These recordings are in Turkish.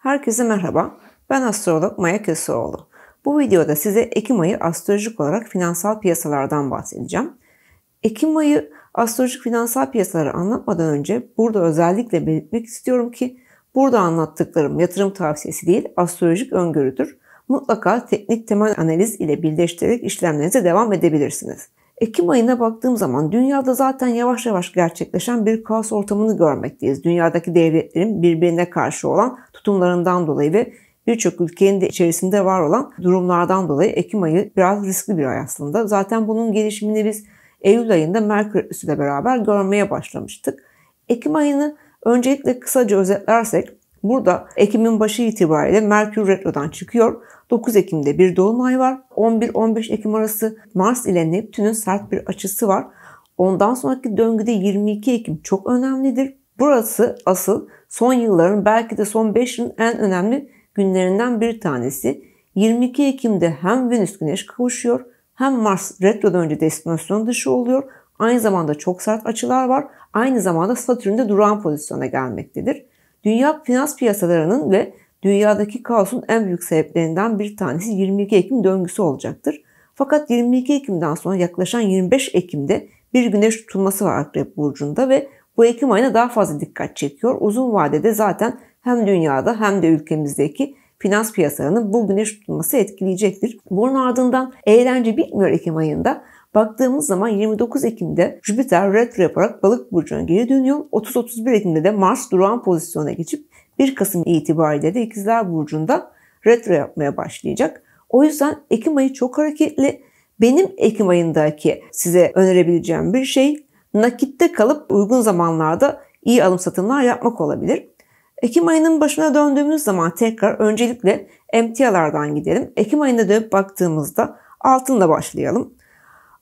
Herkese merhaba. Ben astrolog Maya Köseoğlu. Bu videoda size Ekim ayı astrolojik olarak finansal piyasalardan bahsedeceğim. Ekim ayı astrolojik finansal piyasaları anlatmadan önce burada özellikle belirtmek istiyorum ki burada anlattıklarım yatırım tavsiyesi değil astrolojik öngörüdür. Mutlaka teknik temel analiz ile birleştirerek işlemlerinize devam edebilirsiniz. Ekim ayına baktığım zaman dünyada zaten yavaş yavaş gerçekleşen bir kaos ortamını görmekteyiz. Dünyadaki devletlerin birbirine karşı olan tutumlarından dolayı ve birçok ülkenin de içerisinde var olan durumlardan dolayı Ekim ayı biraz riskli bir ay aslında. Zaten bunun gelişimini biz Eylül ayında Merkür ile beraber görmeye başlamıştık. Ekim ayını öncelikle kısaca özetlersek Burada Ekim'in başı itibariyle Merkür Retro'dan çıkıyor. 9 Ekim'de bir dolunay var. 11-15 Ekim arası Mars ile Neptün'ün sert bir açısı var. Ondan sonraki döngüde 22 Ekim çok önemlidir. Burası asıl son yılların belki de son 5 yılın en önemli günlerinden bir tanesi. 22 Ekim'de hem Venüs Güneş kavuşuyor hem Mars retrodan önce destinasyon dışı oluyor. Aynı zamanda çok sert açılar var. Aynı zamanda Satürn de durağan pozisyona gelmektedir. Dünya finans piyasalarının ve dünyadaki kaosun en büyük sebeplerinden bir tanesi 22 Ekim döngüsü olacaktır. Fakat 22 Ekim'den sonra yaklaşan 25 Ekim'de bir güneş tutulması var Akrep Burcu'nda ve bu Ekim ayına daha fazla dikkat çekiyor. Uzun vadede zaten hem dünyada hem de ülkemizdeki finans piyasalarının bu güneş tutulması etkileyecektir. Bunun ardından eğlence bitmiyor Ekim ayında. Baktığımız zaman 29 Ekim'de Jüpiter retro yaparak balık burcuna geri dönüyor. 30-31 Ekim'de de Mars durağan pozisyona geçip 1 Kasım itibariyle de İkizler Burcu'nda retro yapmaya başlayacak. O yüzden Ekim ayı çok hareketli. Benim Ekim ayındaki size önerebileceğim bir şey nakitte kalıp uygun zamanlarda iyi alım satımlar yapmak olabilir. Ekim ayının başına döndüğümüz zaman tekrar öncelikle emtialardan gidelim. Ekim ayında dönüp baktığımızda altınla başlayalım.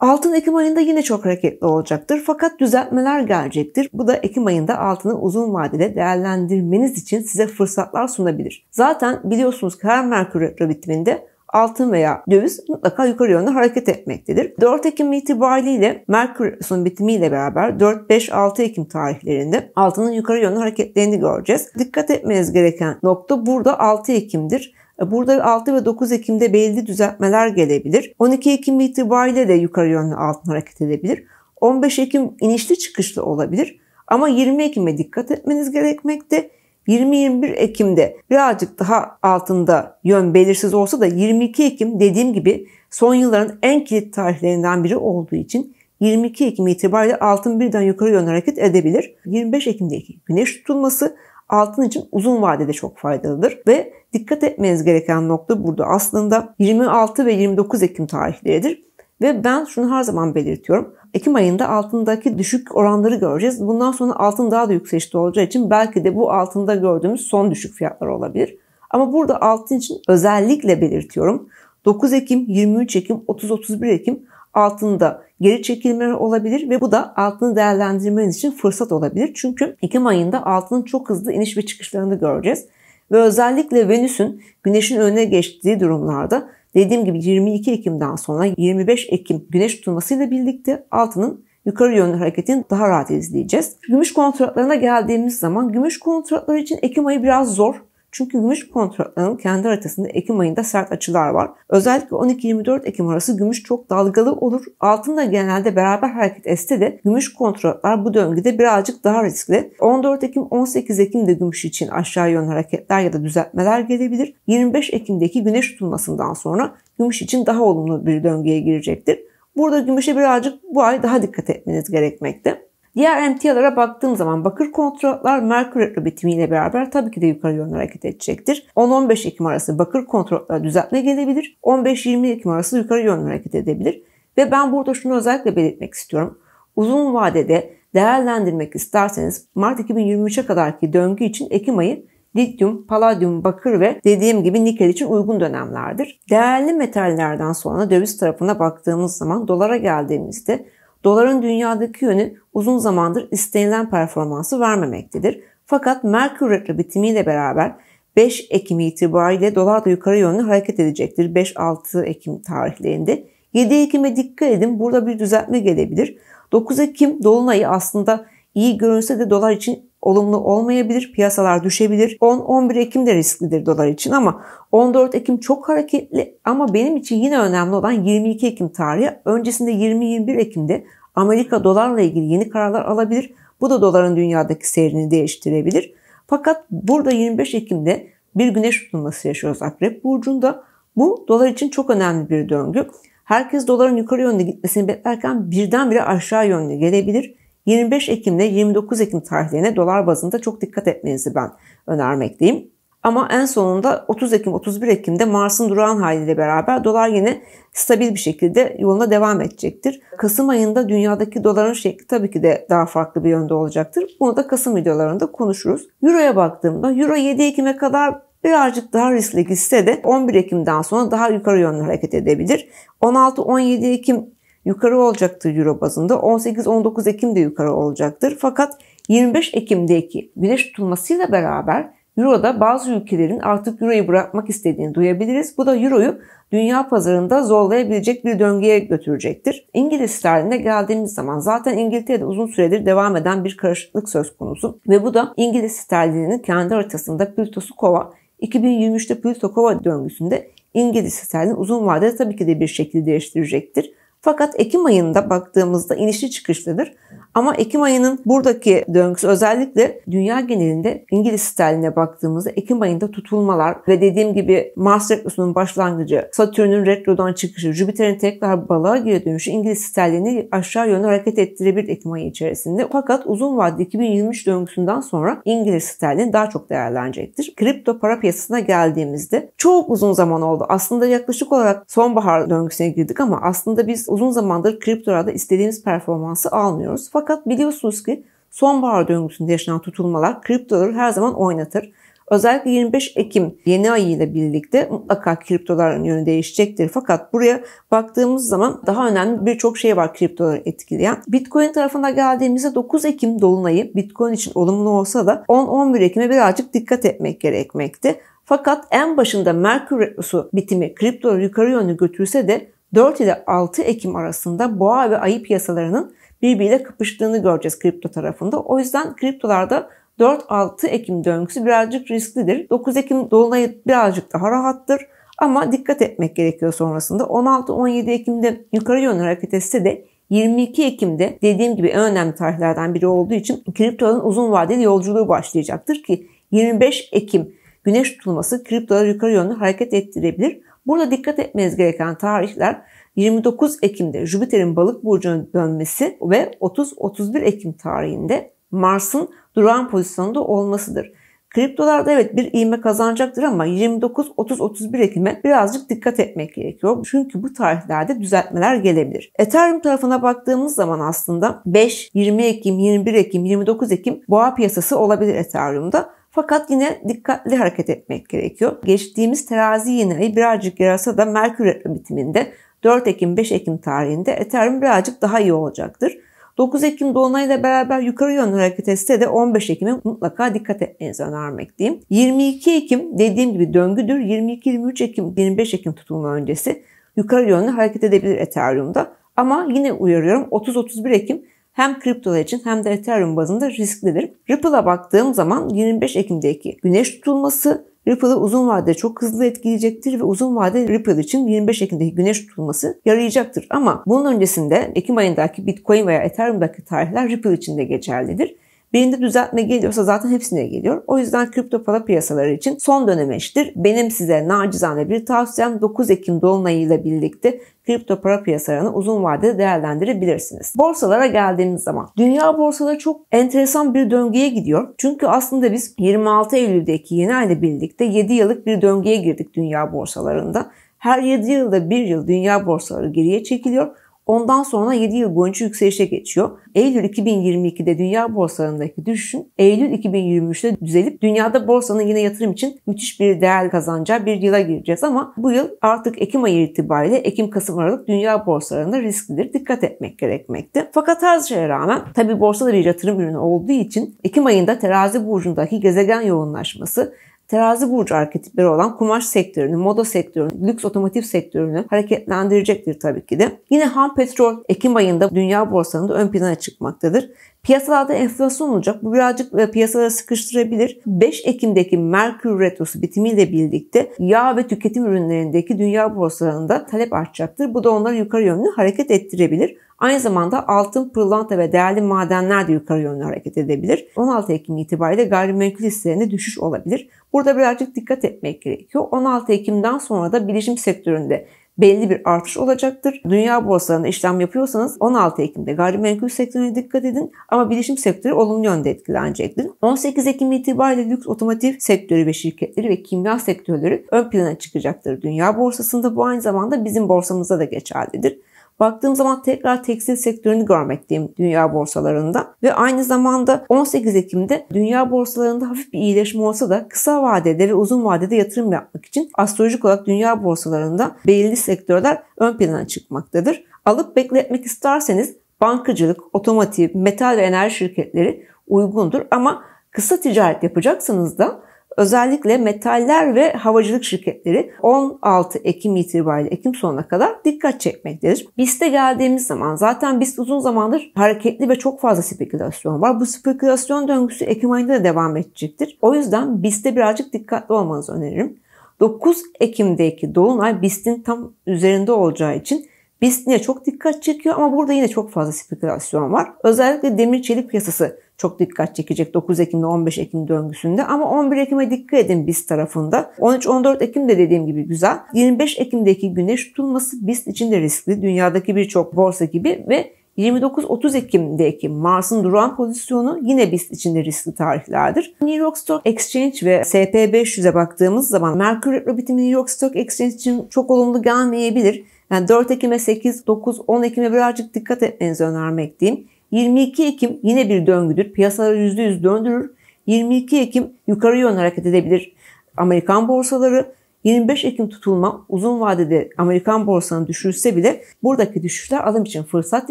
Altın Ekim ayında yine çok hareketli olacaktır fakat düzeltmeler gelecektir. Bu da Ekim ayında altını uzun vadede değerlendirmeniz için size fırsatlar sunabilir. Zaten biliyorsunuz ki her Merkür Retrobitminde altın veya döviz mutlaka yukarı yönde hareket etmektedir. 4 Ekim itibariyle Merkür son bitimiyle beraber 4-5-6 Ekim tarihlerinde altının yukarı yönlü hareketlerini göreceğiz. Dikkat etmeniz gereken nokta burada 6 Ekim'dir. Burada 6 ve 9 Ekim'de belli düzeltmeler gelebilir. 12 Ekim itibariyle de yukarı yönlü altın hareket edebilir. 15 Ekim inişli çıkışlı olabilir. Ama 20 Ekim'e dikkat etmeniz gerekmekte. 20-21 Ekim'de birazcık daha altında yön belirsiz olsa da 22 Ekim dediğim gibi son yılların en kilit tarihlerinden biri olduğu için 22 Ekim itibariyle altın birden yukarı yönlü hareket edebilir. 25 Ekim'deki güneş tutulması altın için uzun vadede çok faydalıdır ve dikkat etmeniz gereken nokta burada aslında 26 ve 29 Ekim tarihleridir. Ve ben şunu her zaman belirtiyorum. Ekim ayında altındaki düşük oranları göreceğiz. Bundan sonra altın daha da yükselişte olacağı için belki de bu altında gördüğümüz son düşük fiyatlar olabilir. Ama burada altın için özellikle belirtiyorum. 9 Ekim, 23 Ekim, 30-31 Ekim altında geri çekilmeler olabilir ve bu da altını değerlendirmeniz için fırsat olabilir. Çünkü Ekim ayında altının çok hızlı iniş ve çıkışlarını göreceğiz. Ve özellikle Venüs'ün Güneş'in önüne geçtiği durumlarda Dediğim gibi 22 Ekim'den sonra 25 Ekim güneş tutulmasıyla birlikte altının yukarı yönlü hareketini daha rahat izleyeceğiz. Gümüş kontratlarına geldiğimiz zaman gümüş kontratları için Ekim ayı biraz zor. Çünkü gümüş kontratların kendi haritasında Ekim ayında sert açılar var. Özellikle 12-24 Ekim arası gümüş çok dalgalı olur. Altında genelde beraber hareket etse de gümüş kontratlar bu döngüde birazcık daha riskli. 14 Ekim 18 ekim de gümüş için aşağı yönlü hareketler ya da düzeltmeler gelebilir. 25 Ekim'deki güneş tutulmasından sonra gümüş için daha olumlu bir döngüye girecektir. Burada gümüşe birazcık bu ay daha dikkat etmeniz gerekmekte. Diğer emtialara baktığım zaman bakır kontratlar Merkür Retro bitimiyle beraber tabii ki de yukarı yönlü hareket edecektir. 10-15 Ekim arası bakır kontratlar düzeltme gelebilir. 15-20 Ekim arası yukarı yönlü hareket edebilir. Ve ben burada şunu özellikle belirtmek istiyorum. Uzun vadede değerlendirmek isterseniz Mart 2023'e kadarki döngü için Ekim ayı lityum, paladyum, bakır ve dediğim gibi nikel için uygun dönemlerdir. Değerli metallerden sonra döviz tarafına baktığımız zaman dolara geldiğimizde Doların dünyadaki yönü uzun zamandır istenilen performansı vermemektedir. Fakat Merkür Retro bitimiyle beraber 5 Ekim itibariyle dolar da yukarı yönlü hareket edecektir. 5-6 Ekim tarihlerinde. 7 Ekim'e dikkat edin burada bir düzeltme gelebilir. 9 Ekim Dolunay'ı aslında iyi görünse de dolar için olumlu olmayabilir. Piyasalar düşebilir. 10-11 Ekim de risklidir dolar için ama 14 Ekim çok hareketli ama benim için yine önemli olan 22 Ekim tarihi. Öncesinde 20-21 Ekim'de Amerika dolarla ilgili yeni kararlar alabilir. Bu da doların dünyadaki seyrini değiştirebilir. Fakat burada 25 Ekim'de bir güneş tutulması yaşıyoruz Akrep Burcu'nda. Bu dolar için çok önemli bir döngü. Herkes doların yukarı yönde gitmesini beklerken birdenbire aşağı yönde gelebilir. 25 Ekim ile 29 Ekim tarihlerine dolar bazında çok dikkat etmenizi ben önermekteyim. Ama en sonunda 30 Ekim 31 Ekim'de Mars'ın durağan haliyle beraber dolar yine stabil bir şekilde yoluna devam edecektir. Kasım ayında dünyadaki doların şekli tabii ki de daha farklı bir yönde olacaktır. Bunu da Kasım videolarında konuşuruz. Euro'ya baktığımda Euro 7 Ekim'e kadar birazcık daha riskli gitse de 11 Ekim'den sonra daha yukarı yönlü hareket edebilir. 16-17 Ekim yukarı olacaktır Euro bazında. 18-19 Ekim de yukarı olacaktır. Fakat 25 Ekim'deki güneş tutulmasıyla beraber Euro'da bazı ülkelerin artık Euro'yu bırakmak istediğini duyabiliriz. Bu da Euro'yu dünya pazarında zorlayabilecek bir döngüye götürecektir. İngiliz sterline geldiğimiz zaman zaten İngiltere'de uzun süredir devam eden bir karışıklık söz konusu ve bu da İngiliz sterlinin kendi haritasında Plütosu Kova 2023'te Plüto Kova döngüsünde İngiliz sterlin uzun vadede tabii ki de bir şekilde değiştirecektir. Fakat Ekim ayında baktığımızda inişli çıkışlıdır. Ama Ekim ayının buradaki döngüsü özellikle dünya genelinde İngiliz sterline baktığımızda Ekim ayında tutulmalar ve dediğim gibi Mars retrosunun başlangıcı, Satürn'ün retrodan çıkışı, Jüpiter'in tekrar balığa geri dönüşü İngiliz sterlini aşağı yönlü hareket ettirebilir Ekim ayı içerisinde. Fakat uzun vadede 2023 döngüsünden sonra İngiliz sterlini daha çok değerlenecektir. Kripto para piyasasına geldiğimizde çok uzun zaman oldu. Aslında yaklaşık olarak sonbahar döngüsüne girdik ama aslında biz uzun zamandır kriptolarda istediğimiz performansı almıyoruz. Fakat biliyorsunuz ki sonbahar döngüsünde yaşanan tutulmalar kriptoları her zaman oynatır. Özellikle 25 Ekim yeni ile birlikte mutlaka kriptoların yönü değişecektir. Fakat buraya baktığımız zaman daha önemli birçok şey var kriptoları etkileyen. Bitcoin tarafına geldiğimizde 9 Ekim dolunayı Bitcoin için olumlu olsa da 10-11 Ekim'e birazcık dikkat etmek gerekmekti. Fakat en başında Merkür retrosu bitimi kriptoları yukarı yönlü götürse de 4 ile 6 Ekim arasında boğa ve ayı piyasalarının birbiriyle kapıştığını göreceğiz kripto tarafında. O yüzden kriptolarda 4-6 Ekim döngüsü birazcık risklidir. 9 Ekim dolunayı birazcık daha rahattır. Ama dikkat etmek gerekiyor sonrasında. 16-17 Ekim'de yukarı yönlü hareket etse de 22 Ekim'de dediğim gibi en önemli tarihlerden biri olduğu için kriptoların uzun vadeli yolculuğu başlayacaktır ki 25 Ekim güneş tutulması kriptoları yukarı yönlü hareket ettirebilir. Burada dikkat etmeniz gereken tarihler 29 Ekim'de Jüpiter'in balık burcuna dönmesi ve 30-31 Ekim tarihinde Mars'ın duran pozisyonunda olmasıdır. Kriptolarda evet bir iğme kazanacaktır ama 29-30-31 Ekim'e birazcık dikkat etmek gerekiyor. Çünkü bu tarihlerde düzeltmeler gelebilir. Ethereum tarafına baktığımız zaman aslında 5, 20 Ekim, 21 Ekim, 29 Ekim boğa piyasası olabilir Ethereum'da. Fakat yine dikkatli hareket etmek gerekiyor. Geçtiğimiz terazi yine birazcık yarasa da Merkür bitiminde 4 Ekim 5 Ekim tarihinde Ethereum birazcık daha iyi olacaktır. 9 Ekim Dolunay'la beraber yukarı yönlü hareket etse de 15 Ekim'e mutlaka dikkat etmenizi önermekteyim. 22 Ekim dediğim gibi döngüdür. 22-23 Ekim 25 Ekim tutulma öncesi yukarı yönlü hareket edebilir Ethereum'da. Ama yine uyarıyorum 30-31 Ekim hem kriptolar için hem de Ethereum bazında risklidir. Ripple'a baktığım zaman 25 Ekim'deki güneş tutulması Ripple'ı uzun vadede çok hızlı etkileyecektir ve uzun vadede Ripple için 25 Ekim'deki güneş tutulması yarayacaktır. Ama bunun öncesinde Ekim ayındaki Bitcoin veya Ethereum'daki tarihler Ripple için de geçerlidir. Birinde düzeltme geliyorsa zaten hepsine geliyor. O yüzden kripto para piyasaları için son dönem eşittir. Benim size nacizane bir tavsiyem 9 Ekim Dolunay birlikte kripto para piyasalarını uzun vadede değerlendirebilirsiniz. Borsalara geldiğimiz zaman dünya borsaları çok enteresan bir döngüye gidiyor. Çünkü aslında biz 26 Eylül'deki yeni ayla birlikte 7 yıllık bir döngüye girdik dünya borsalarında. Her 7 yılda bir yıl dünya borsaları geriye çekiliyor Ondan sonra 7 yıl boyunca yükselişe geçiyor. Eylül 2022'de dünya borsalarındaki düşüşün Eylül 2023'te düzelip dünyada borsanın yine yatırım için müthiş bir değer kazanacağı bir yıla gireceğiz ama bu yıl artık Ekim ayı itibariyle Ekim-Kasım Aralık dünya borsalarında risklidir. Dikkat etmek gerekmekte. Fakat her şeye rağmen tabi borsa da bir yatırım ürünü olduğu için Ekim ayında terazi burcundaki gezegen yoğunlaşması terazi burcu arketipleri olan kumaş sektörünü, moda sektörünü, lüks otomotiv sektörünü hareketlendirecektir tabii ki de. Yine ham petrol Ekim ayında dünya borsalarında ön plana çıkmaktadır. Piyasalarda enflasyon olacak. Bu birazcık e, piyasaları sıkıştırabilir. 5 Ekim'deki Merkür Retrosu bitimiyle birlikte yağ ve tüketim ürünlerindeki dünya borsalarında talep artacaktır. Bu da onları yukarı yönlü hareket ettirebilir. Aynı zamanda altın, pırlanta ve değerli madenler de yukarı yönlü hareket edebilir. 16 Ekim itibariyle gayrimenkul hisselerinde düşüş olabilir. Burada birazcık dikkat etmek gerekiyor. 16 Ekim'den sonra da bilişim sektöründe belli bir artış olacaktır. Dünya borsalarında işlem yapıyorsanız 16 Ekim'de gayrimenkul sektörüne dikkat edin ama bilişim sektörü olumlu yönde etkilenecektir. 18 Ekim itibariyle lüks otomotiv sektörü ve şirketleri ve kimya sektörleri ön plana çıkacaktır dünya borsasında. Bu aynı zamanda bizim borsamızda da geçerlidir. Baktığım zaman tekrar tekstil sektörünü görmekteyim dünya borsalarında ve aynı zamanda 18 Ekim'de dünya borsalarında hafif bir iyileşme olsa da kısa vadede ve uzun vadede yatırım yapmak için astrolojik olarak dünya borsalarında belirli sektörler ön plana çıkmaktadır. Alıp bekletmek isterseniz bankacılık, otomotiv, metal ve enerji şirketleri uygundur ama kısa ticaret yapacaksanız da Özellikle metaller ve havacılık şirketleri 16 Ekim itibariyle Ekim sonuna kadar dikkat çekmektedir. BIST'e geldiğimiz zaman zaten BIST uzun zamandır hareketli ve çok fazla spekülasyon var. Bu spekülasyon döngüsü Ekim ayında da devam edecektir. O yüzden BIST'e birazcık dikkatli olmanızı öneririm. 9 Ekim'deki Dolunay BIST'in tam üzerinde olacağı için BIST'e çok dikkat çekiyor ama burada yine çok fazla spekülasyon var. Özellikle demir çelik piyasası çok dikkat çekecek 9 Ekim'de 15 Ekim döngüsünde ama 11 Ekim'e dikkat edin BIST tarafında. 13-14 Ekim de dediğim gibi güzel. 25 Ekim'deki güneş tutulması BIST için de riskli. Dünyadaki birçok borsa gibi ve 29-30 Ekim'deki Mars'ın duran pozisyonu yine biz için de riskli tarihlerdir. New York Stock Exchange ve SP500'e baktığımız zaman Merkür Retrobitimi New York Stock Exchange için çok olumlu gelmeyebilir. Yani 4 Ekim'e 8, 9, 10 Ekim'e birazcık dikkat etmenizi önermek önermekteyim. 22 Ekim yine bir döngüdür. Piyasaları %100 döndürür. 22 Ekim yukarı yön hareket edebilir. Amerikan borsaları 25 Ekim tutulma uzun vadede Amerikan borsanı düşürse bile buradaki düşüşler alım için fırsat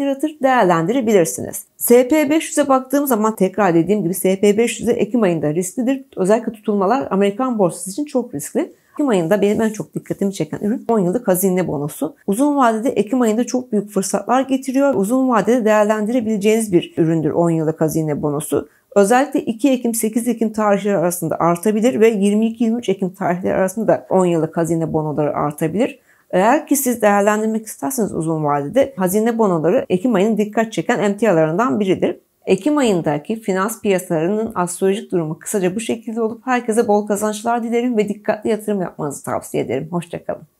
yaratır, değerlendirebilirsiniz. SP500'e baktığım zaman tekrar dediğim gibi SP500'e Ekim ayında risklidir. Özellikle tutulmalar Amerikan borsası için çok riskli. Ekim ayında benim en çok dikkatimi çeken ürün 10 yıllık hazine bonosu. Uzun vadede Ekim ayında çok büyük fırsatlar getiriyor. Uzun vadede değerlendirebileceğiniz bir üründür 10 yıllık hazine bonosu. Özellikle 2 Ekim 8 Ekim tarihleri arasında artabilir ve 22-23 Ekim tarihleri arasında 10 yıllık hazine bonoları artabilir. Eğer ki siz değerlendirmek isterseniz uzun vadede hazine bonoları Ekim ayının dikkat çeken emtialarından biridir. Ekim ayındaki finans piyasalarının astrolojik durumu kısaca bu şekilde olup herkese bol kazançlar dilerim ve dikkatli yatırım yapmanızı tavsiye ederim. Hoşçakalın.